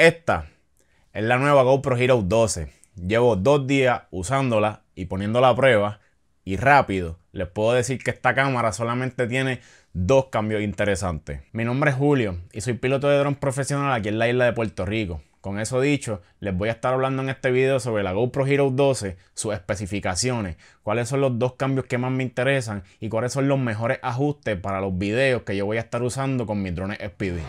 Esta es la nueva GoPro Hero 12. Llevo dos días usándola y poniéndola a prueba y rápido. Les puedo decir que esta cámara solamente tiene dos cambios interesantes. Mi nombre es Julio y soy piloto de drones profesional aquí en la isla de Puerto Rico. Con eso dicho, les voy a estar hablando en este video sobre la GoPro Hero 12, sus especificaciones, cuáles son los dos cambios que más me interesan y cuáles son los mejores ajustes para los videos que yo voy a estar usando con mis drones Speedy.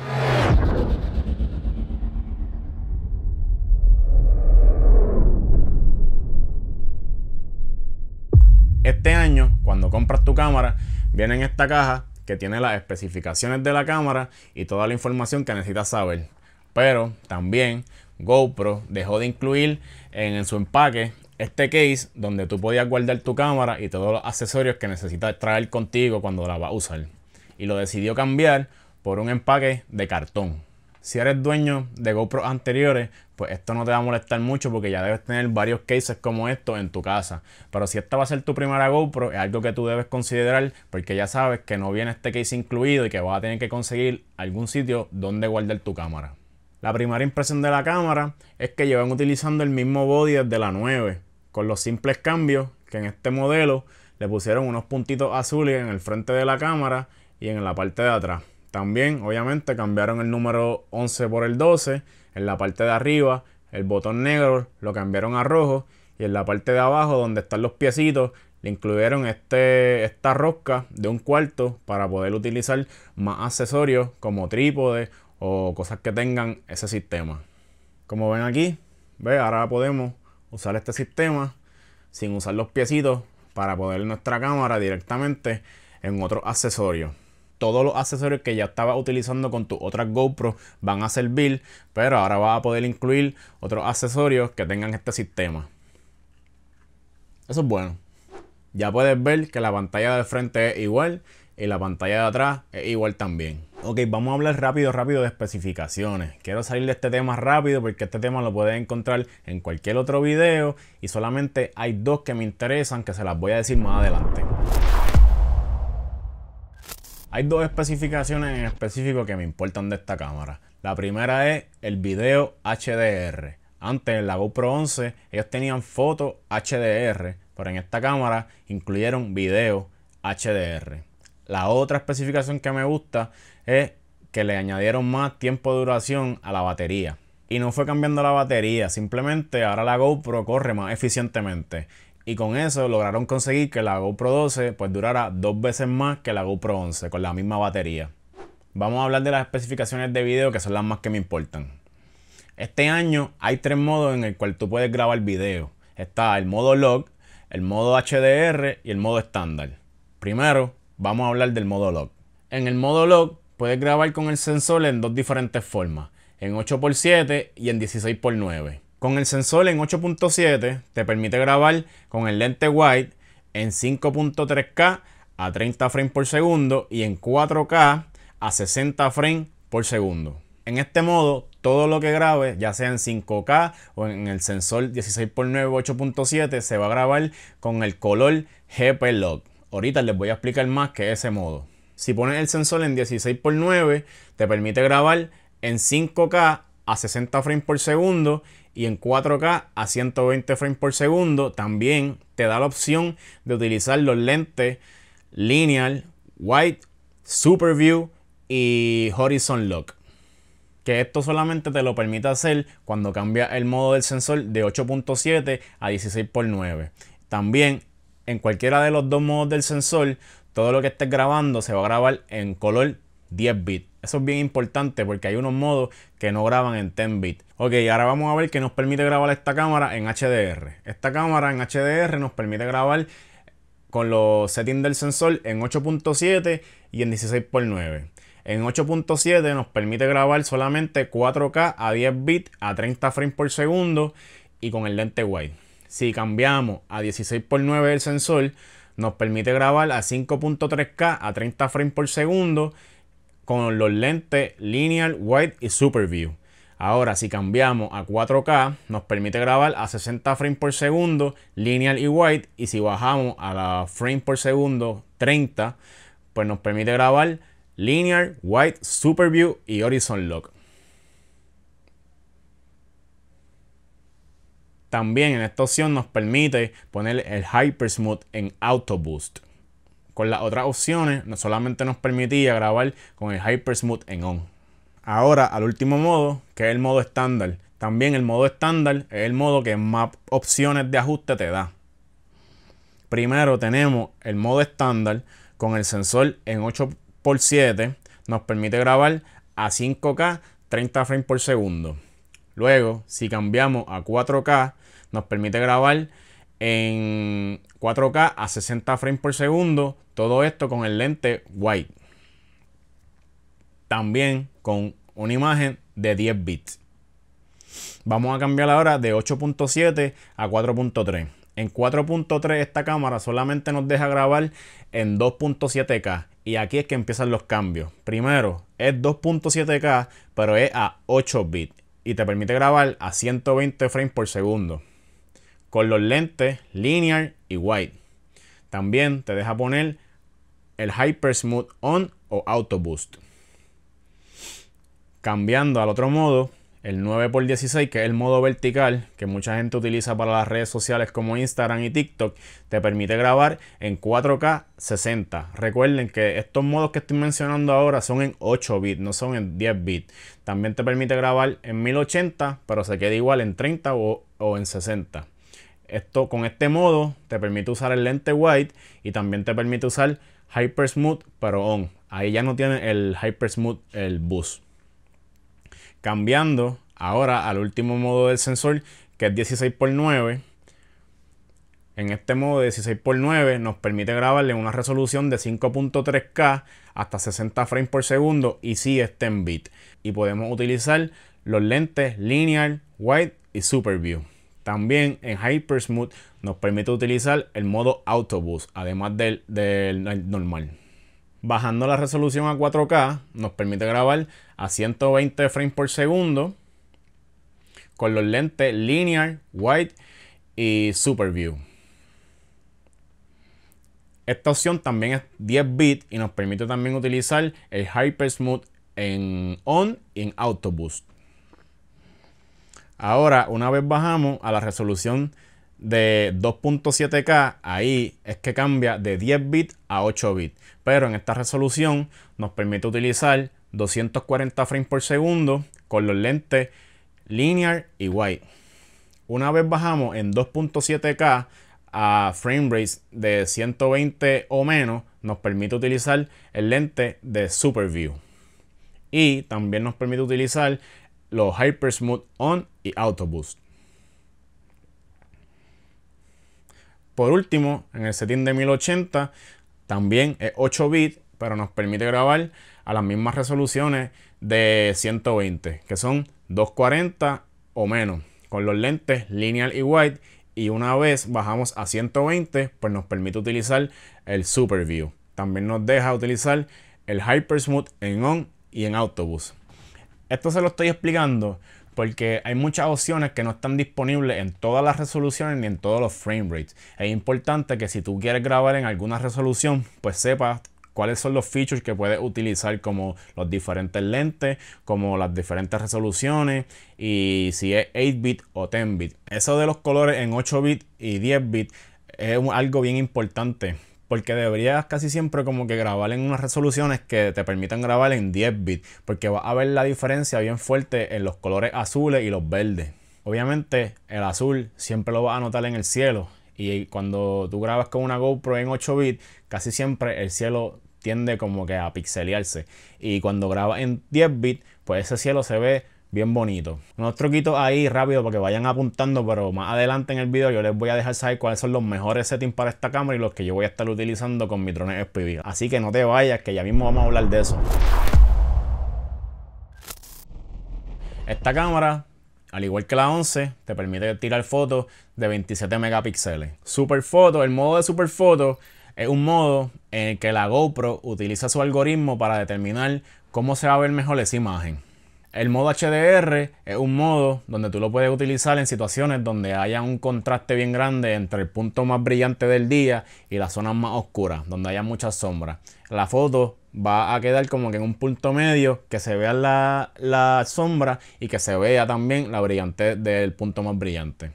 cuando compras tu cámara, viene en esta caja que tiene las especificaciones de la cámara y toda la información que necesitas saber. Pero también GoPro dejó de incluir en, en su empaque este case donde tú podías guardar tu cámara y todos los accesorios que necesitas traer contigo cuando la vas a usar. Y lo decidió cambiar por un empaque de cartón. Si eres dueño de GoPro anteriores, pues esto no te va a molestar mucho porque ya debes tener varios cases como estos en tu casa. Pero si esta va a ser tu primera GoPro, es algo que tú debes considerar porque ya sabes que no viene este case incluido y que vas a tener que conseguir algún sitio donde guardar tu cámara. La primera impresión de la cámara es que llevan utilizando el mismo body desde la 9, con los simples cambios que en este modelo le pusieron unos puntitos azules en el frente de la cámara y en la parte de atrás. También, obviamente, cambiaron el número 11 por el 12. En la parte de arriba, el botón negro lo cambiaron a rojo. Y en la parte de abajo, donde están los piecitos, le incluyeron este, esta rosca de un cuarto para poder utilizar más accesorios como trípode o cosas que tengan ese sistema. Como ven aquí, ve, ahora podemos usar este sistema sin usar los piecitos para poder nuestra cámara directamente en otro accesorio todos los accesorios que ya estaba utilizando con tus otras GoPro van a servir, pero ahora vas a poder incluir otros accesorios que tengan este sistema. Eso es bueno. Ya puedes ver que la pantalla del frente es igual y la pantalla de atrás es igual también. Ok, vamos a hablar rápido, rápido de especificaciones. Quiero salir de este tema rápido porque este tema lo puedes encontrar en cualquier otro video y solamente hay dos que me interesan que se las voy a decir más adelante. Hay dos especificaciones en específico que me importan de esta cámara. La primera es el video HDR. Antes en la GoPro 11 ellos tenían fotos HDR, pero en esta cámara incluyeron video HDR. La otra especificación que me gusta es que le añadieron más tiempo de duración a la batería. Y no fue cambiando la batería, simplemente ahora la GoPro corre más eficientemente y con eso lograron conseguir que la GoPro 12 pues durara dos veces más que la GoPro 11 con la misma batería. Vamos a hablar de las especificaciones de video que son las más que me importan. Este año hay tres modos en el cual tú puedes grabar video. Está el modo log, el modo HDR y el modo estándar. Primero, vamos a hablar del modo log. En el modo log puedes grabar con el sensor en dos diferentes formas, en 8x7 y en 16x9. Con el sensor en 8.7 te permite grabar con el lente wide en 5.3K a 30 frames por segundo y en 4K a 60 frames por segundo. En este modo, todo lo que grabes, ya sea en 5K o en el sensor 16x9 8.7, se va a grabar con el color GP-Log. Ahorita les voy a explicar más que ese modo. Si pones el sensor en 16x9, te permite grabar en 5K a 60 frames por segundo y en 4K a 120 frames por segundo. También te da la opción de utilizar los lentes lineal, wide, super view y horizon lock. Que esto solamente te lo permite hacer cuando cambia el modo del sensor de 8.7 a 16 por 9 También en cualquiera de los dos modos del sensor, todo lo que estés grabando se va a grabar en color 10 bits. Eso es bien importante porque hay unos modos que no graban en 10 bits Ok, ahora vamos a ver que nos permite grabar esta cámara en HDR. Esta cámara en HDR nos permite grabar con los settings del sensor en 8.7 y en 16x9. En 8.7 nos permite grabar solamente 4K a 10 bits a 30 frames por segundo y con el lente wide. Si cambiamos a 16x9 el sensor, nos permite grabar a 5.3K a 30 frames por segundo con los lentes lineal, wide y super view. Ahora, si cambiamos a 4K, nos permite grabar a 60 frames por segundo, lineal y wide. Y si bajamos a la frame por segundo 30, pues nos permite grabar linear, wide, super view y horizon lock. También en esta opción nos permite poner el Hypersmooth en Auto con las otras opciones, no solamente nos permitía grabar con el Hypersmooth en on. Ahora al último modo, que es el modo estándar. También el modo estándar es el modo que más opciones de ajuste te da. Primero tenemos el modo estándar con el sensor en 8x7. Nos permite grabar a 5K 30 frames por segundo. Luego, si cambiamos a 4K, nos permite grabar en 4K a 60 frames por segundo. Todo esto con el lente wide. También con una imagen de 10 bits. Vamos a cambiar ahora de 8.7 a 4.3. En 4.3 esta cámara solamente nos deja grabar en 2.7K. Y aquí es que empiezan los cambios. Primero, es 2.7K, pero es a 8 bits. Y te permite grabar a 120 frames por segundo con los lentes linear y wide. También te deja poner el Hyper Smooth On o Auto Boost. Cambiando al otro modo, el 9x16, que es el modo vertical que mucha gente utiliza para las redes sociales como Instagram y TikTok, te permite grabar en 4K 60. Recuerden que estos modos que estoy mencionando ahora son en 8 bits, no son en 10 bits. También te permite grabar en 1080, pero se queda igual en 30 o, o en 60. Esto con este modo te permite usar el lente white y también te permite usar Hyper Smooth pero on. Ahí ya no tiene el Hyper Smooth, el bus. Cambiando ahora al último modo del sensor que es 16x9. En este modo de 16x9 nos permite grabarle una resolución de 5.3K hasta 60 frames por segundo y si sí está en bit. Y podemos utilizar los lentes linear, white y super view. También en Hypersmooth nos permite utilizar el modo AutoBoost, además del, normal. Bajando la resolución a 4K, nos permite grabar a 120 frames por segundo con los lentes linear, wide y super view. Esta opción también es 10 bits y nos permite también utilizar el Hypersmooth en on y en Autoboost. Ahora, una vez bajamos a la resolución de 2.7K, ahí es que cambia de 10 bits a 8 bits. Pero en esta resolución nos permite utilizar 240 frames por segundo con los lentes linear y wide. Una vez bajamos en 2.7K a frame rates de 120 o menos, nos permite utilizar el lente de Super View. Y también nos permite utilizar los Hypersmooth On y Autoboost. Por último, en el setting de 1080 también es 8 bits, pero nos permite grabar a las mismas resoluciones de 120, que son 240 o menos, con los lentes lineal y wide. Y una vez bajamos a 120, pues nos permite utilizar el Super View. También nos deja utilizar el Hypersmooth en on y en autobús. Esto se lo estoy explicando porque hay muchas opciones que no están disponibles en todas las resoluciones ni en todos los frame rates. Es importante que si tú quieres grabar en alguna resolución, pues sepas cuáles son los features que puedes utilizar como los diferentes lentes, como las diferentes resoluciones y si es 8-bit o 10-bit. Eso de los colores en 8-bit y 10-bit es algo bien importante porque deberías casi siempre como que grabar en unas resoluciones que te permitan grabar en 10 bits, porque vas a ver la diferencia bien fuerte en los colores azules y los verdes. Obviamente el azul siempre lo vas a notar en el cielo y cuando tú grabas con una GoPro en 8 bits, casi siempre el cielo tiende como que a pixelearse y cuando grabas en 10 bits, pues ese cielo se ve bien bonito. Unos truquitos ahí rápido para que vayan apuntando, pero más adelante en el video yo les voy a dejar saber cuáles son los mejores settings para esta cámara y los que yo voy a estar utilizando con mi drone SPV. Así que no te vayas, que ya mismo vamos a hablar de eso. Esta cámara, al igual que la 11, te permite tirar fotos de 27 megapíxeles. foto el modo de super foto es un modo en el que la GoPro utiliza su algoritmo para determinar cómo se va a ver mejor esa imagen. El modo HDR es un modo donde tú lo puedes utilizar en situaciones donde haya un contraste bien grande entre el punto más brillante del día y las zonas más oscuras, donde haya muchas sombras. La foto va a quedar como que en un punto medio que se vea la, la sombra y que se vea también la brillantez del punto más brillante.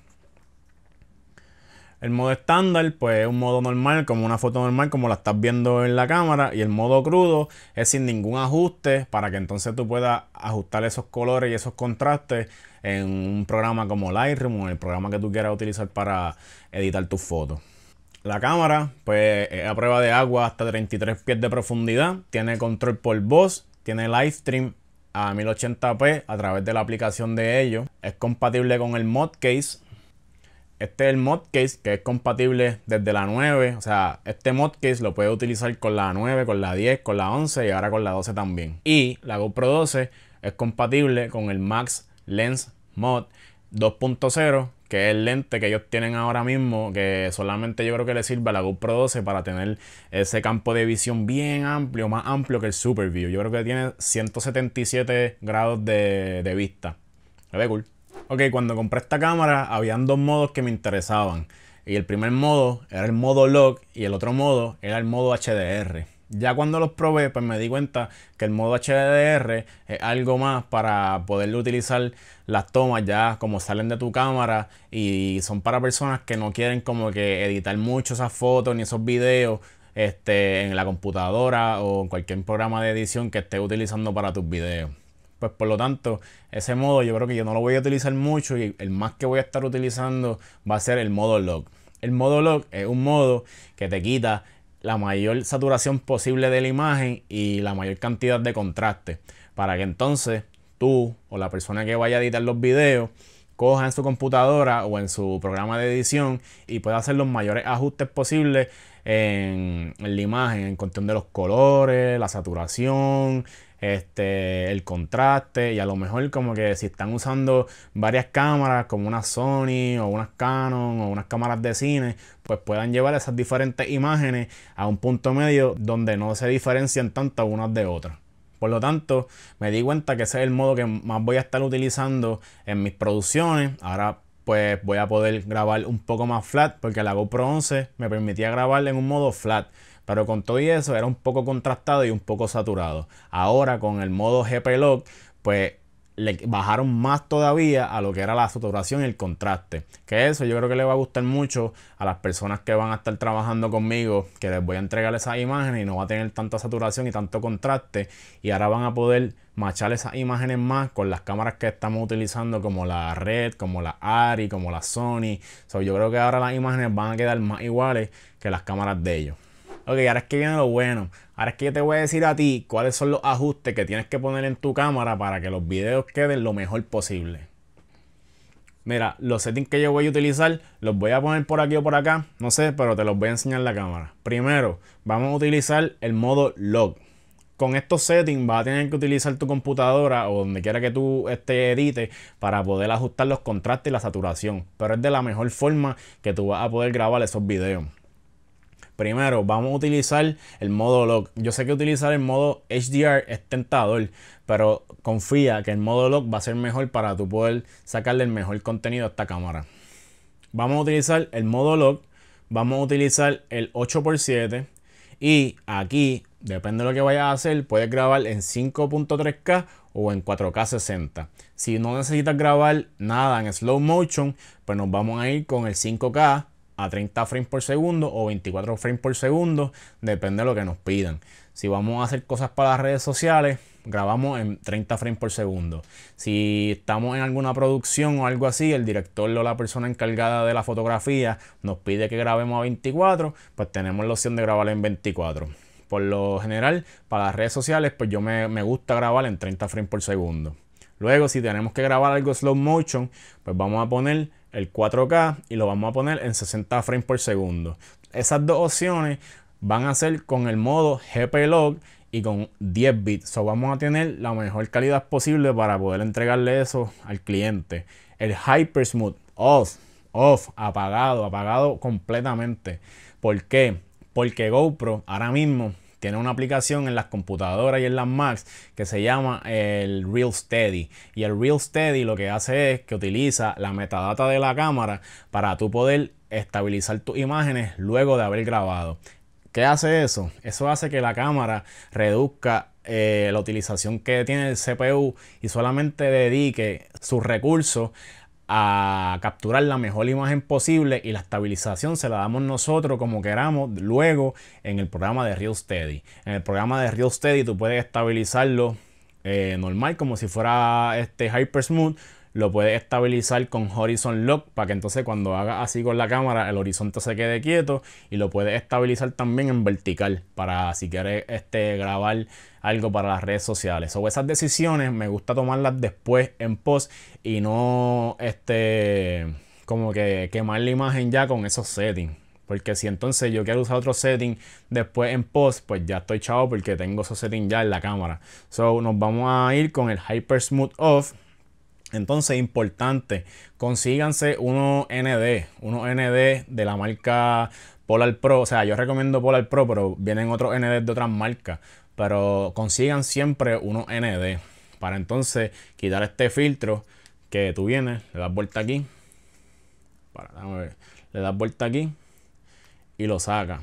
El modo estándar, pues es un modo normal, como una foto normal, como la estás viendo en la cámara. Y el modo crudo es sin ningún ajuste para que entonces tú puedas ajustar esos colores y esos contrastes en un programa como Lightroom o en el programa que tú quieras utilizar para editar tus fotos. La cámara, pues es a prueba de agua hasta 33 pies de profundidad. Tiene control por voz, tiene live stream a 1080p a través de la aplicación de ello. Es compatible con el mod case este es el mod case que es compatible desde la 9. O sea, este mod case lo puede utilizar con la 9, con la 10, con la 11 y ahora con la 12 también. Y la GoPro 12 es compatible con el Max Lens Mod 2.0, que es el lente que ellos tienen ahora mismo, que solamente yo creo que le sirve a la GoPro 12 para tener ese campo de visión bien amplio, más amplio que el Super View. Yo creo que tiene 177 grados de, vista. Se ve cool. Ok, cuando compré esta cámara habían dos modos que me interesaban. Y el primer modo era el modo log y el otro modo era el modo HDR. Ya cuando los probé, pues me di cuenta que el modo HDR es algo más para poder utilizar las tomas ya como salen de tu cámara y son para personas que no quieren como que editar mucho esas fotos ni esos videos este, en la computadora o en cualquier programa de edición que estés utilizando para tus videos. Pues por lo tanto, ese modo yo creo que yo no lo voy a utilizar mucho y el más que voy a estar utilizando va a ser el modo log. El modo log es un modo que te quita la mayor saturación posible de la imagen y la mayor cantidad de contraste para que entonces tú o la persona que vaya a editar los videos coja en su computadora o en su programa de edición y pueda hacer los mayores ajustes posibles en, la imagen en cuestión de los colores, la saturación, este, el contraste y a lo mejor como que si están usando varias cámaras como una Sony o unas Canon o unas cámaras de cine, pues puedan llevar esas diferentes imágenes a un punto medio donde no se diferencian tanto unas de otras. Por lo tanto, me di cuenta que ese es el modo que más voy a estar utilizando en mis producciones. Ahora pues voy a poder grabar un poco más flat porque la GoPro 11 me permitía grabarle en un modo flat. Pero con todo y eso era un poco contrastado y un poco saturado. Ahora con el modo Lock, pues le bajaron más todavía a lo que era la saturación y el contraste. Que eso yo creo que le va a gustar mucho a las personas que van a estar trabajando conmigo, que les voy a entregar esas imágenes y no va a tener tanta saturación y tanto contraste. Y ahora van a poder machar esas imágenes más con las cámaras que estamos utilizando, como la Red, como la Ari, como la Sony. yo creo que ahora las imágenes van a quedar más iguales que las cámaras de ellos ok, ahora es que viene lo bueno. Ahora es que te voy a decir a ti cuáles son los ajustes que tienes que poner en tu cámara para que los videos queden lo mejor posible. Mira, los settings que yo voy a utilizar los voy a poner por aquí o por acá, no sé, pero te los voy a enseñar la cámara. Primero, vamos a utilizar el modo log. Con estos settings vas a tener que utilizar tu computadora o donde quiera que tú este, edite para poder ajustar los contrastes y la saturación. Pero es de la mejor forma que tú vas a poder grabar esos videos. Primero, vamos a utilizar el modo lock. Yo sé que utilizar el modo HDR es tentador, pero confía que el modo log va a ser mejor para tú poder sacarle el mejor contenido a esta cámara. Vamos a utilizar el modo lock, vamos a utilizar el 8x7 y aquí, depende de lo que vayas a hacer, puedes grabar en 5.3K o en 4K 60. Si no necesitas grabar nada en slow motion, pues nos vamos a ir con el 5K a 30 frames por segundo o 24 frames por segundo, depende de lo que nos pidan. Si vamos a hacer cosas para las redes sociales, grabamos en 30 frames por segundo. Si estamos en alguna producción o algo así, el director o la persona encargada de la fotografía nos pide que grabemos a 24, pues tenemos la opción de grabar en 24. Por lo general, para las redes sociales, pues yo me, me gusta grabar en 30 frames por segundo. Luego, si tenemos que grabar algo slow motion, pues vamos a poner el 4K y lo vamos a poner en 60 frames por segundo. Esas dos opciones van a ser con el modo GP-Log y con 10 bits. vamos a tener la mejor calidad posible para poder entregarle eso al cliente. El Hypersmooth off, off, apagado, apagado completamente. ¿Por qué? Porque GoPro ahora mismo tiene una aplicación en las computadoras y en las Macs que se llama el Real Steady. Y el Real Steady lo que hace es que utiliza la metadata de la cámara para tú poder estabilizar tus imágenes luego de haber grabado. ¿Qué hace eso? Eso hace que la cámara reduzca eh, la utilización que tiene el CPU y solamente dedique sus recursos a capturar la mejor imagen posible y la estabilización se la damos nosotros como queramos luego en el programa de Real Steady. En el programa de Real Steady tú puedes estabilizarlo eh, normal como si fuera este Hyper Smooth lo puedes estabilizar con Horizon Lock para que entonces cuando hagas así con la cámara el horizonte se quede quieto y lo puedes estabilizar también en vertical para si quieres este, grabar algo para las redes sociales. O esas decisiones me gusta tomarlas después en post y no este como que quemar la imagen ya con esos settings. Porque si entonces yo quiero usar otro setting después en post, pues ya estoy chao porque tengo esos settings ya en la cámara. So nos vamos a ir con el Hyper Smooth Off. Entonces, importante, consíganse unos ND, unos ND de la marca Polar Pro. O sea, yo recomiendo Polar Pro, pero vienen otros ND de otras marcas. Pero consigan siempre unos ND. Para entonces quitar este filtro que tú vienes, le das vuelta aquí. Le das vuelta aquí y lo saca.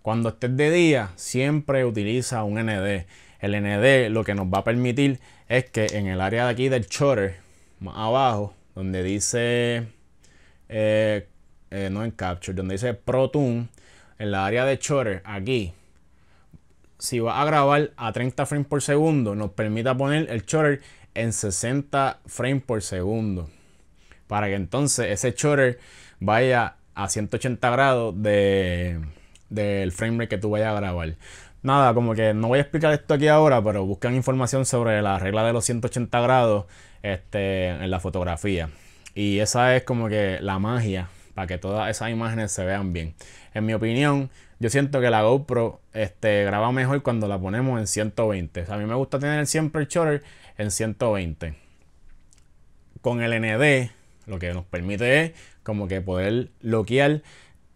Cuando estés de día, siempre utiliza un ND. El ND lo que nos va a permitir es que en el área de aquí del shutter abajo, donde dice, eh, eh, no en Capture, donde dice Pro Tune, en la área de Shutter, aquí, si va a grabar a 30 frames por segundo, nos permita poner el shutter en 60 frames por segundo. Para que entonces ese shutter vaya a 180 grados de, del frame rate que tú vayas a grabar nada, como que no voy a explicar esto aquí ahora, pero buscan información sobre la regla de los 180 grados este, en la fotografía. Y esa es como que la magia para que todas esas imágenes se vean bien. En mi opinión, yo siento que la GoPro este, graba mejor cuando la ponemos en 120. a mí me gusta tener siempre el shutter en 120. Con el ND, lo que nos permite es como que poder bloquear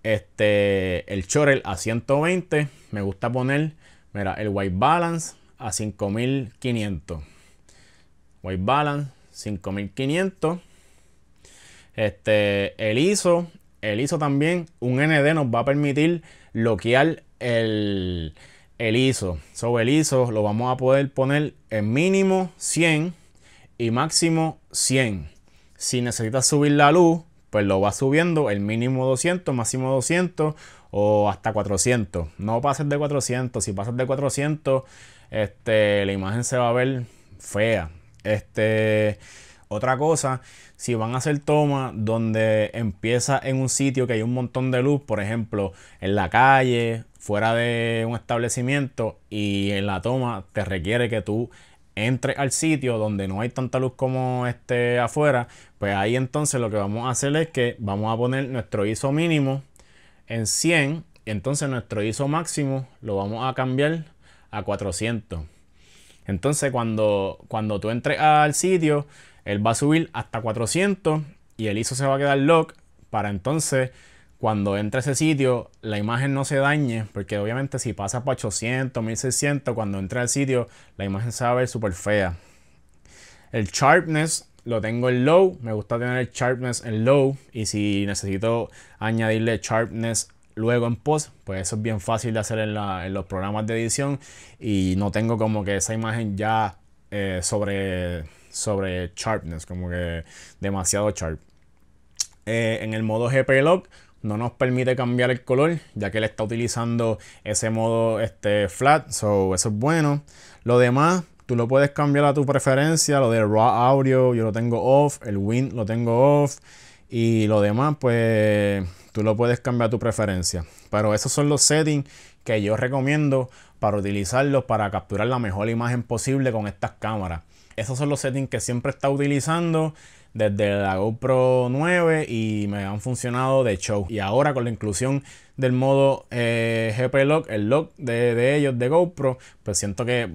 este, el shutter a 120. Me gusta poner Mira, el white balance a 5500. White balance 5500. Este, el ISO, el ISO también, un ND nos va a permitir bloquear el, el ISO. Sobre el ISO lo vamos a poder poner en mínimo 100 y máximo 100. Si necesitas subir la luz, pues lo vas subiendo el mínimo 200, máximo 200 o hasta 400. No pases de 400, si pasas de 400, este, la imagen se va a ver fea. Este, otra cosa, si van a hacer toma donde empieza en un sitio que hay un montón de luz, por ejemplo, en la calle, fuera de un establecimiento y en la toma te requiere que tú entre al sitio donde no hay tanta luz como este afuera, pues ahí entonces lo que vamos a hacer es que vamos a poner nuestro ISO mínimo en 100 y entonces nuestro ISO máximo lo vamos a cambiar a 400. Entonces cuando, cuando tú entres al sitio, él va a subir hasta 400 y el ISO se va a quedar lock para entonces cuando entre a ese sitio, la imagen no se dañe, porque obviamente si pasa para 800, 1600, cuando entra al sitio, la imagen se va a ver súper fea. El sharpness lo tengo en low, me gusta tener el sharpness en low, y si necesito añadirle sharpness luego en post, pues eso es bien fácil de hacer en, los programas de edición, y no tengo como que esa imagen ya eh, sobre, sobre sharpness, como que demasiado sharp. Eh, en el modo GPLog no nos permite cambiar el color ya que él está utilizando ese modo este, flat, so eso es bueno. Lo demás, tú lo puedes cambiar a tu preferencia, lo de raw audio yo lo tengo off, el wind lo tengo off y lo demás pues tú lo puedes cambiar a tu preferencia. Pero esos son los settings que yo recomiendo para utilizarlos para capturar la mejor imagen posible con estas cámaras. Esos son los settings que siempre está utilizando desde la GoPro 9 y me han funcionado de show. Y ahora con la inclusión del modo eh, GP Lock, el lock de, ellos de GoPro, pues siento que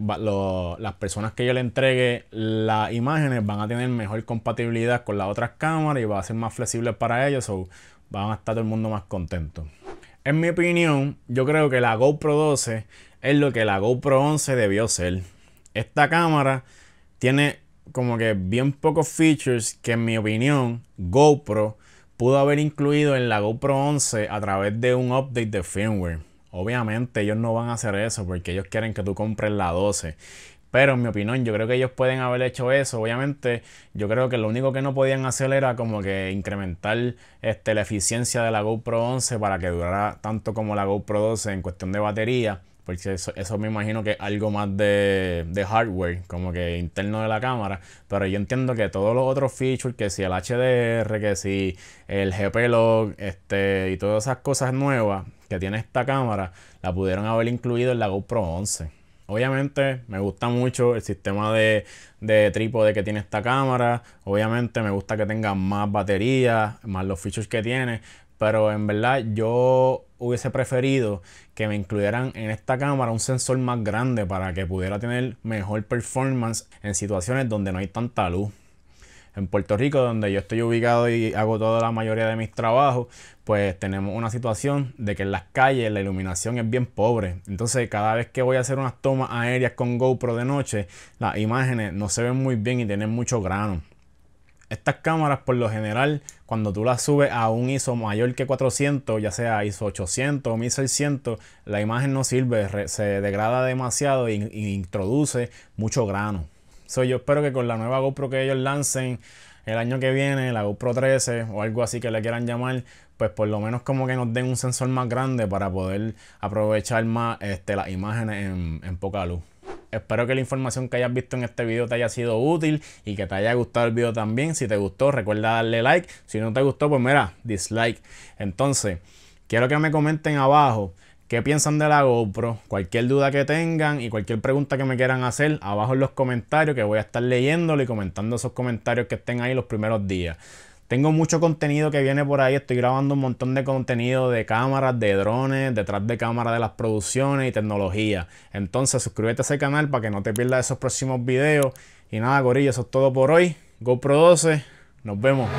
las personas que yo le entregue las imágenes van a tener mejor compatibilidad con las otras cámaras y va a ser más flexible para ellos o van a estar todo el mundo más contento. En mi opinión, yo creo que la GoPro 12 es lo que la GoPro 11 debió ser. Esta cámara tiene como que bien pocos features que en mi opinión GoPro pudo haber incluido en la GoPro 11 a través de un update de firmware. Obviamente ellos no van a hacer eso porque ellos quieren que tú compres la 12. Pero en mi opinión, yo creo que ellos pueden haber hecho eso. Obviamente, yo creo que lo único que no podían hacer era como que incrementar este, la eficiencia de la GoPro 11 para que durara tanto como la GoPro 12 en cuestión de batería porque eso, me imagino que es algo más de, hardware, como que interno de la cámara, pero yo entiendo que todos los otros features, que si el HDR, que si el GPLog, este, y todas esas cosas nuevas que tiene esta cámara, la pudieron haber incluido en la GoPro 11. Obviamente me gusta mucho el sistema de, de trípode que tiene esta cámara, obviamente me gusta que tenga más batería, más los features que tiene, pero en verdad yo hubiese preferido que me incluyeran en esta cámara un sensor más grande para que pudiera tener mejor performance en situaciones donde no hay tanta luz. En Puerto Rico, donde yo estoy ubicado y hago toda la mayoría de mis trabajos, pues tenemos una situación de que en las calles la iluminación es bien pobre. Entonces cada vez que voy a hacer unas tomas aéreas con GoPro de noche, las imágenes no se ven muy bien y tienen mucho grano. Estas cámaras por lo general cuando tú las subes a un ISO mayor que 400, ya sea ISO 800 o 1600, la imagen no sirve, se degrada demasiado e introduce mucho grano. Soy yo espero que con la nueva GoPro que ellos lancen el año que viene, la GoPro 13 o algo así que le quieran llamar, pues por lo menos como que nos den un sensor más grande para poder aprovechar más este, las imágenes en poca luz. Espero que la información que hayas visto en este video te haya sido útil y que te haya gustado el video también. Si te gustó, recuerda darle like. Si no te gustó, pues mira, dislike. Entonces, quiero que me comenten abajo qué piensan de la GoPro, cualquier duda que tengan y cualquier pregunta que me quieran hacer abajo en los comentarios, que voy a estar leyéndolo y comentando esos comentarios que estén ahí los primeros días. Tengo mucho contenido que viene por ahí. Estoy grabando un montón de contenido de cámaras, de drones, detrás de cámaras de las producciones y tecnología. Entonces suscríbete a ese canal para que no te pierdas esos próximos videos. Y nada, gorillo, eso es todo por hoy. GoPro 12, nos vemos.